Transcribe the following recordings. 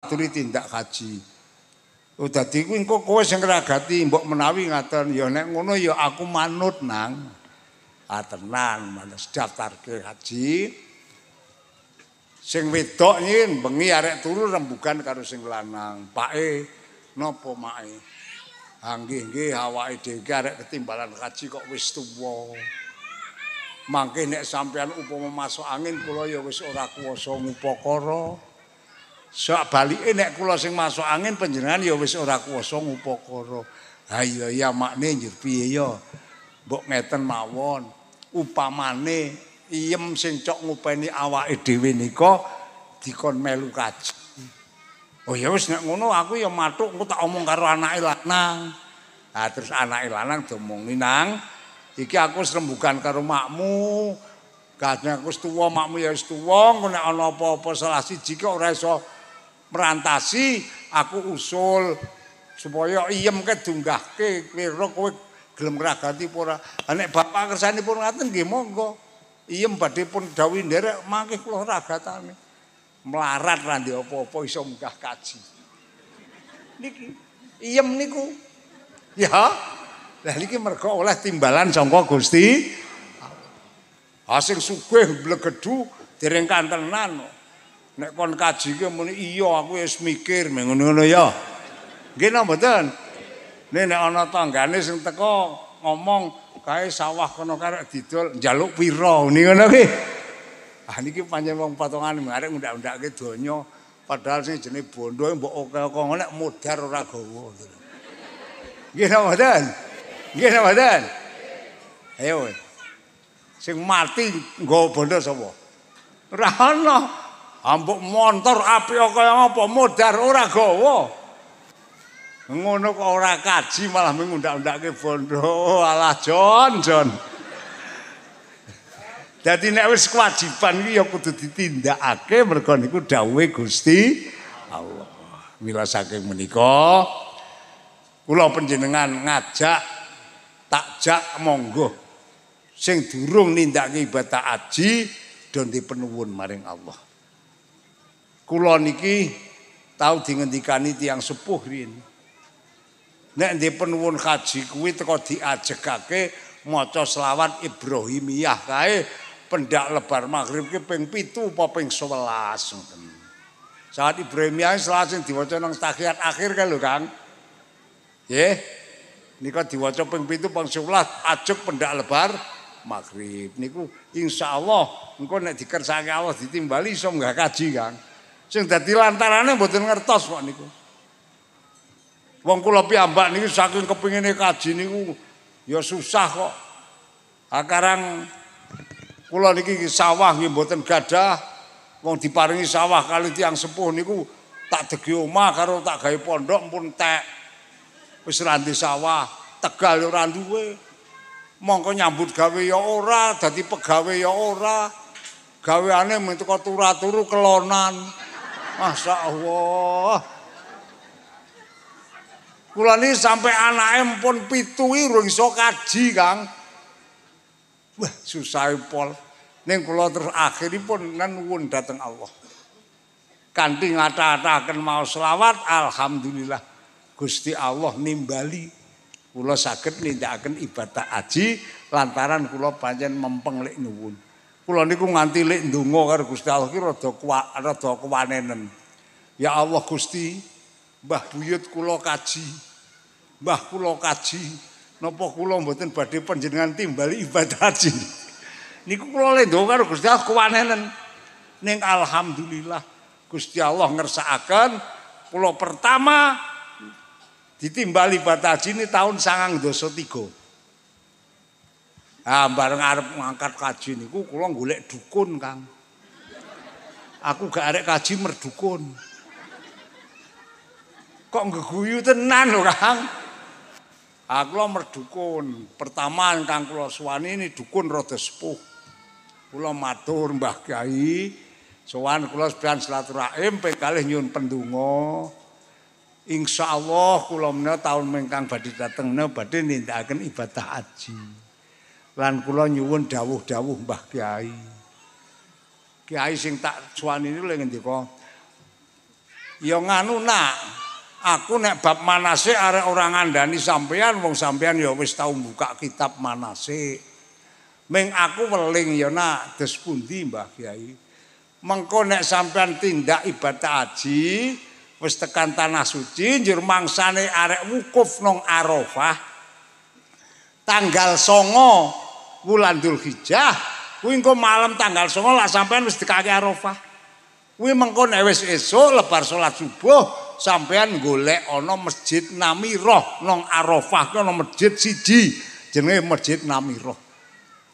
aturi tindak haji. Oh dadi kuwi engko kowe sing ngragati mbok menawi ngaten ya nek ngono ya aku manut nang. Ah tenang, manut daftar ke haji. Sing wedok iki bengi arek turu rembugan karo sing lanang. Pake napa mae? Ha ah, nggih nggih awake dhewe arek ketimbalan haji kok wis tuwa. Mangke nek sampean upama masuk angin kula ya wis ora kuwasa ngupakara. Sok balike nek kula sing masuk angin panjenengan ya wis ora kuwasa ngupakara. Ha iya ya makne njur piye ya. Mbok ngeten mawon. Upamane iyem sing cok ngupeni awake dhewe nika dikon melu kaji. Oh ya wis nek ngono aku ya matuk aku tak omong karo anake lanang. Ha terus anake lanang domongi nang iki aku srembugan karo makmu. Kadang aku wis tuwa, makmu ya wis tuwa, nek ana apa-apa salah siji kok ora iso merantasi aku usul supaya iem ke dunggah ke kira kowe gelem ragati pura anek bapak kersani pun ngaten nggih monggo iem badhe pun dawuh nderek mangke kula ragatane melarat lan di opo apa iso munggah kaji niki iem niku ya lah niki mergo oleh timbalan sangka Gusti asing sugih blegedu direng kantenan no. Nek kon kaji ki muni iya aku wis mikir ngono-ngono ya. Nggih napa mboten? Nek nek ana tanggane sing teko ngomong kae sawah kono karek didol njaluk pira ngene ngono ki. Ah niki pancen wong patongan arek ngundak-undake donya padahal sing jenenge bondo e mbok oke-oke ngono nek modar ora gawa. Nggih napa mboten? Nggih napa mboten? Ayo. Sing mati nggawa bondo sapa? Ora ana. ambuk montor api kaya apa modar ora gawa ngono kok ora kaji malah ngundak-undakke bondo oh, alah jon jon dadi nek wis kewajiban iki ya kudu ditindakake mergo niku dawuhe Gusti Allah mila saking menika kula panjenengan ngajak takjak monggo sing durung nindakake ibadah aji, dan dipenuhun maring Allah Kula niki tau dingendikani tiyang sepuh rin. Nek ndek penuhun kaji kuwi teko diajekake maca selawat Ibrahimiyah kae pendak lebar maghrib ke ping 7 apa ping 11 Saat Ibrahimiyah selawat sing diwaca nang tahiyat akhir kae lho Kang. Nggih. Nika diwaca ping 7 ping 11 ajek pendak lebar maghrib niku insyaallah engko nek dikersake Allah ditimbali iso nggak kaji Kang. sing dadi lantarane mboten ngertos kok niku. Wong kula piyambak niki saking kepingine kaji niku ya susah kok. Akarang kula niki sawah nggih mboten gadah wong diparingi sawah kali tiang sepuh niku tak degi omah karo tak gawe pondok pun tek. Wis randi sawah, tegal ora duwe. Mongko nyambut gawe ya ora, dadi pegawe ya ora. Gaweane mung teko turu-turu kelonan. Masya Allah. Kula ini sampai anak pun pitui rung iso kaji kang. Wah susah e, pol. Neng kula terus akhir pun nenun datang Allah. Kanti ngata-ngata mau selawat. Alhamdulillah. Gusti Allah nimbali. Kula sakit nindakan ibadah haji. Lantaran kula panjen mempenglik nyewun. Kula niku nganti lek ndonga karo Gusti Allah ki rada kuwa rada kuwanenen. Ya Allah Gusti, Mbah Buyut kula kaji. Mbah kula kaji, napa kula mboten badhe panjenengan timbali ibadah haji. Niku kula lek ndonga karo Gusti Allah kuwanenen. Ning alhamdulillah Gusti Allah ngersakaken kula pertama ditimbali ibadah haji ini tahun sangang dosa tiga. Ah bareng arep ngangkat kaji niku kula golek dukun, Kang. Aku gak arek kaji merdukun. Kok ngeguyu tenan lho, Kang. Aku ah, lo merdukun. Pertama Kang kula suwani ini dukun rada sepuh. Kula matur Mbah Kyai, Suwan kula sebian silaturahim ping kalih nyuwun pendonga. Insyaallah kula menawa taun mengkang badhe dateng menawa badhe nindakaken ibadah haji. lan kula nyuwun dawuh-dawuh Mbah Kiai. Kiai sing tak suwani niku lha ngendika? Ya nganu nak, aku nek bab manase arek orang ngandani sampean wong sampean ya wis tau buka kitab manase. Ming aku weling ya nak, des pundi Mbah Kiai? Mengko nek sampean tindak ibadah haji wis tekan tanah suci njur mangsane arek wukuf nang Arafah tanggal 9 wulan Dzulhijjah kuwi engko malam tanggal 19 sampean wis dikake Arafah kuwi mengko nek wis esuk lebar salat subuh sampean golek ana masjid Namirah nang Arafah kuwi ana masjid siji jenenge masjid Namirah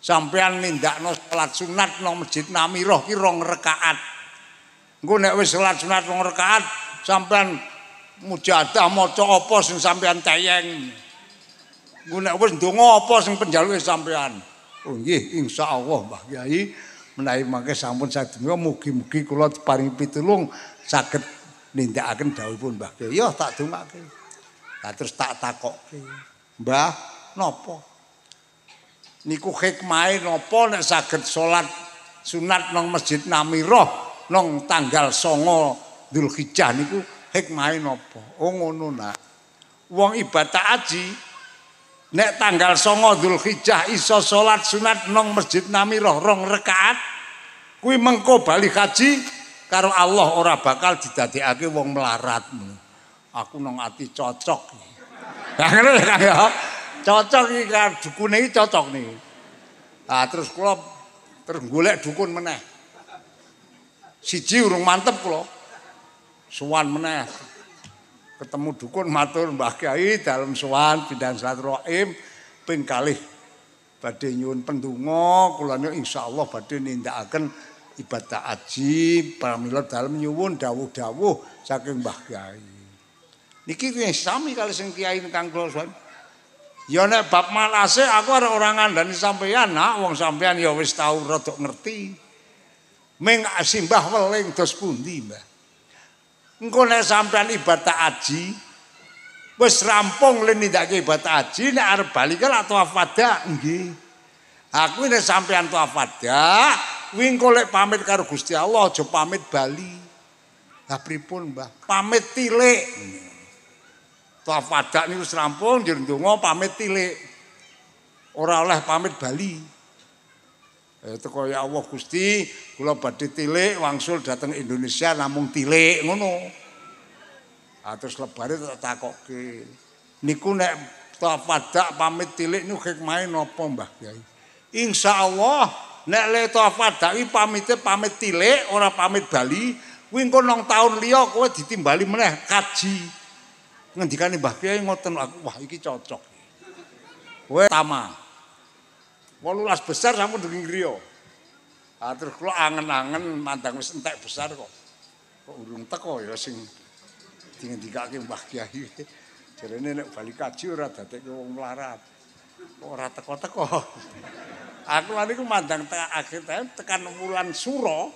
sampean nindakno salat sunat nang masjid Namirah ki rong rakaat engko nek wis salat sunat rong rakaat sampean mujadah maca apa sing sampean tayeng Gunak wes dongo apa sing penjalu sampean. Oh nggih, insyaallah Mbah Kyai menawi mangke sampun sedaya mugi-mugi kula paring pitulung saged nindakaken dawuhipun Mbah Kyai. Yo tak dongake. Lah terus tak takokke. Mbah, nopo? Niku hikmah e nopo nek saged salat sunat nang Masjid Namirah nang tanggal 9 Dzulhijjah niku hikmah e nopo? Oh ngono nak. Wong ibadah aji Nek tanggal songo dul iso sholat sunat nong masjid nami roh rong rekaat. Kui mengko balik haji. Karo Allah ora bakal didadekake wong melaratmu. Aku nong ati cocok. cocok iki kan dukune iki cocok nih. Nah, terus kula tergolek dukun meneh. Siji urung mantep kula. Suwan meneh ketemu dukun matur Mbah Kiai dalam sowan bidan silaturahim ping kalih badhe nyuwun pendonga kula niku insyaallah badhe nindakaken ibadah haji pramila dalam nyuwun dawuh-dawuh saking Mbah Kiai niki sing sami kali sing kiai kang kula sowan Ya nek bab malase aku ora ora ngandani sampean nak wong sampean ya wis tau rada ngerti. Ming simbah weling dos pundi, Mbah? Engko nek sampean ibadah haji wis rampung le nindakake ibadah haji nek arep bali ke lak tawaf wada nggih. Aku nek sampean tawaf wada kuwi engko lek pamit karo Gusti Allah aja pamit bali. tapi pun Mbah? Pamit tilik. Tawaf wada niku wis rampung jur pamit tile Ora oleh pamit bali. Eh, teko ya Allah Gusti kula badhe tilik wangsul dateng Indonesia namung tilik ngono. Ah terus lebare tak takokke. Niku nek tawafadak pamit tilik niku hikmahe napa Mbah Kyai? Insyaallah nek le tawafadak iki pamite pamit tilik ora pamit bali, kuwi engko nang taun liya kowe ditimbali meneh kaji. Ngendikane Mbah Kyai ngoten aku wah iki cocok. Kowe tamah. lulas besar sampun daging Rio. Ah terus kalau angen-angen mandang wis entek besar kok. Kok urung teko ya sing dikake Mbah Kiai. Jarene nek bali kaji ora dadekke wong melarat. Ora teko-teko. Aku lan iku mandang akhir tahun tekan bulan Suro.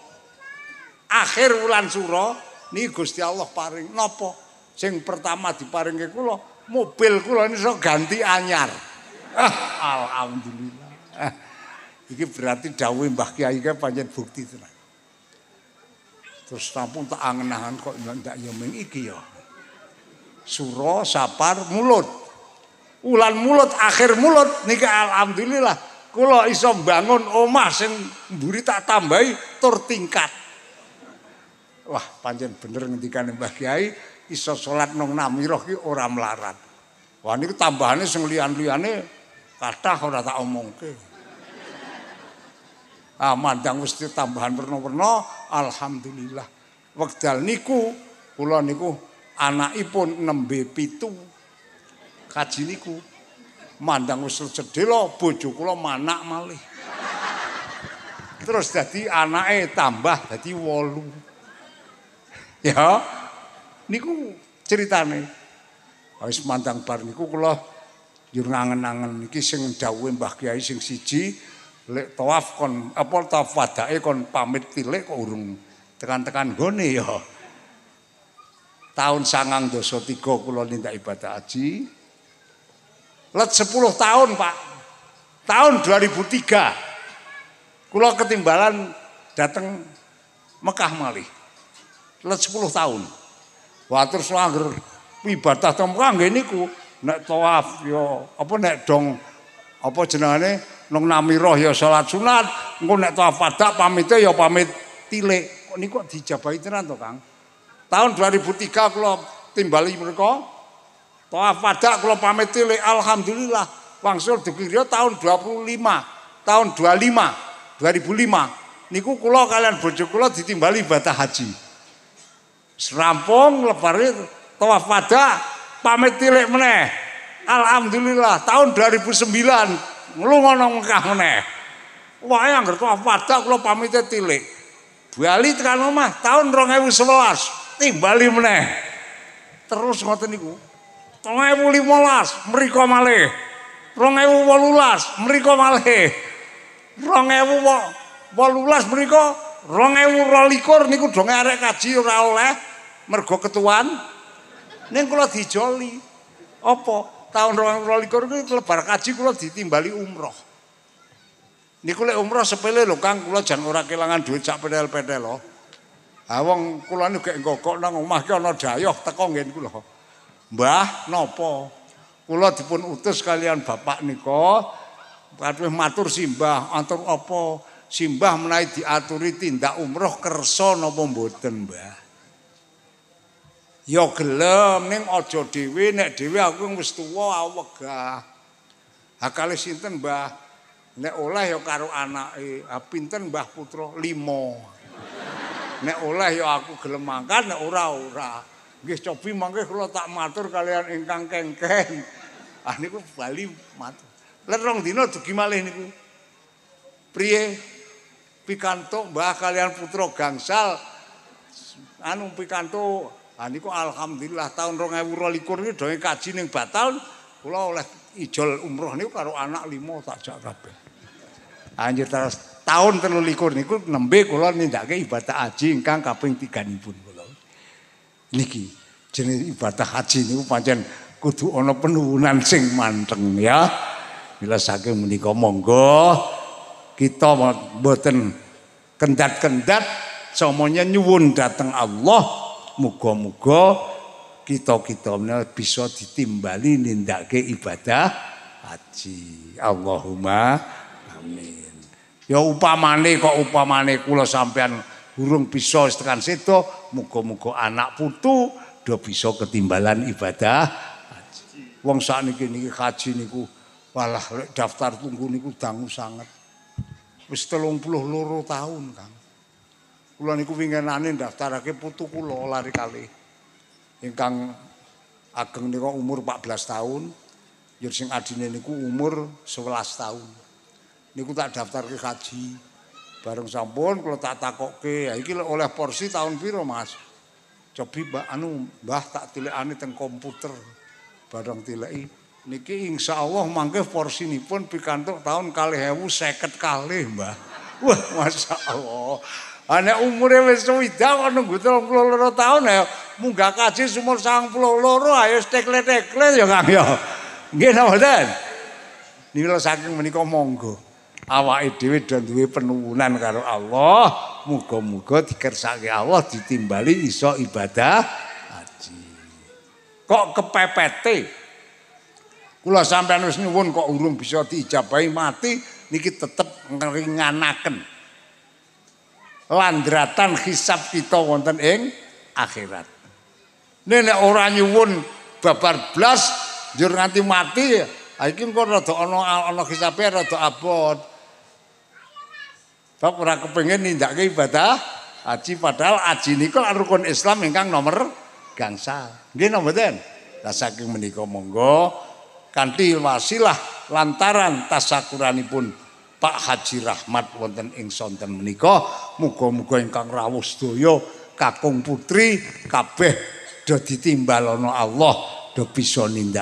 Akhir bulan Suro nih Gusti Allah paring nopo, Sing pertama diparingke kula mobil kula iso ganti anyar. Ah, alhamdulillah. Ini berarti dawuh Mbah Kiai kan panjang bukti tenan. Terus tampung tak angen-angen kok ndak nyemeng iki ya. Suro sapar mulut. Ulan mulut akhir mulut Nika alhamdulillah kalau iso bangun omah sing mburi tak tambahi tur tingkat. Wah, panjang bener ngendikane Mbah Kiai iso salat nang namiroh ki ora melarat. Wah niku tambahane sing liyan-liyane kathah ora tak omongke. Ah mandang wis tambahan werna-werna alhamdulillah. Wekdal niku kula niku anakipun nembe pitu kaji niku. Mandang wis cedhela bojo kula manak malih. Terus dadi anake tambah dadi 8. Ya. Niku ceritane. Wis mandang bar niku kula nyurangen-angen iki sing dawuhe Mbah Kiai sing siji lek tawaf kon apa tawaf wadake kon pamit tilik kok urung tekan-tekan gone ya tahun sangang dosa tiga kulo nindak ibadah haji let 10 tahun pak tahun 2003 Kula ketimbalan dateng Mekah Mali let 10 tahun waktu selanggar ibadah tempat ini ku nek tawaf yo apa nek dong apa jenangannya nang namiroh ya salat sunat, engko nek tawaf wada pamite ya pamit tilik. Kok niku dijabahi tenan to, Kang? Tahun 2003 kula timbali mereka tawaf wada kula pamit tilik alhamdulillah. Wangsul dikira tahun 25, tahun 25, 2005 niku kula kalian bojo kula ditimbali ibadah haji. Serampung lebare tawaf wada pamit tilik meneh. Alhamdulillah tahun 2009 ngelunga nang Mekah meneh. Wae anggar tuwa padha kula pamit tilik. Bali tekan omah taun 2011 timbali meneh. Terus ngoten niku. 2015 mriko malih. 2018 mriko malih. 2018 mriko 2012 niku donge arek kaji ora oleh mergo ketuan ning kula dijoli. Apa? tahun ruang ruang lebar kaji kulo ditimbali umroh. Ini kulo umroh sepele lo kang kulo jangan orang kehilangan duit cak pedel pedel lo. Oh. Awang kulo ini kayak gokok nang rumah kau no dayok tekongin kulo. Mbah nopo kulo dipun utus kalian bapak niko. Kadwe matur simbah antur opo simbah menaik diaturi tindak umroh kerso nopo mboten mbah. ya gelem ning aja dhewe nek dhewe aku wis tuwa awegah. Ha kali sinten Mbah nek oleh ya karo anake, ha pinten Mbah putra limo. Nek oleh ya aku gelem mangkat nek ora ora. Nggih cobi mangke kula tak matur kalian ingkang kengkeng. Ah niku bali matur. Lerong dina dugi malih niku. Priye Pikanto, Mbah kalian putra gangsal anu pikanto, Ani kok alhamdulillah tahun 2022 iki donga kaji ning batal kula oleh ijol umroh niku karo anak 5 sakjak kabeh. Anjir terus tahun 23 niku nembe kula nindakake ibadah haji ingkang kaping 3 kula. Niki jenenge ibadah haji niku pancen kudu ana penuhunan sing manteng ya. Bila saking menika monggo kita mboten kendat-kendat somonya nyuwun dateng Allah. muga-muga kita-kita bisa ditimbali nindake ibadah haji. Allahumma amin. Ya upamane kok upamane kula sampean burung bisa tekan situ muga-muga anak putu do bisa ketimbalan ibadah haji. Wong sakniki niki haji niku walah daftar tunggu niku dangu sangat. Wis 32 tahun, Kang. kula niku winginane ndaftarake putu kula lari kali ingkang ageng nika umur 14 tahun yen sing adine niku umur 11 tahun niku tak daftarke kaji bareng sampun kula tak takokke ya iki oleh porsi tahun piro Mas cobi mbak anu mbah tak tilekane teng komputer bareng tileki niki insya Allah mangke porsi ini pun pikantuk tahun kali hewu seket kali mbah wah masya Allah Ane ah, umure wis suwida kok nunggu 32 taun ya. Munggah kaji umur 32 ayo steklet-steklet ya Kang ya. Nggih napa ten? Niki saking menika monggo. Awake dhewe do duwe penuwunan karo Allah, muga-muga dikersake Allah ditimbali iso ibadah haji. Kok kepepete? Kula sampeyan wis nyuwun kok urung bisa diijabahi mati niki tetep ngeringanaken. landratan hisap kita wonten ing akhirat. Nene orang nyuwun babar blas jur nganti mati ya. Iki engko rada ana ana hisabe rada abot. Sebab ora kepengin nindakke ibadah haji padahal haji niku rukun Islam ingkang nomor gangsal. Nggih napa ten? Lah saking menika monggo kanthi wasilah lantaran tasakuranipun Pak Haji Rahmat wonten ing sonten menika muga-muga ingkang rawuh sedaya kakung putri kabeh do ditimbalono Allah do bisa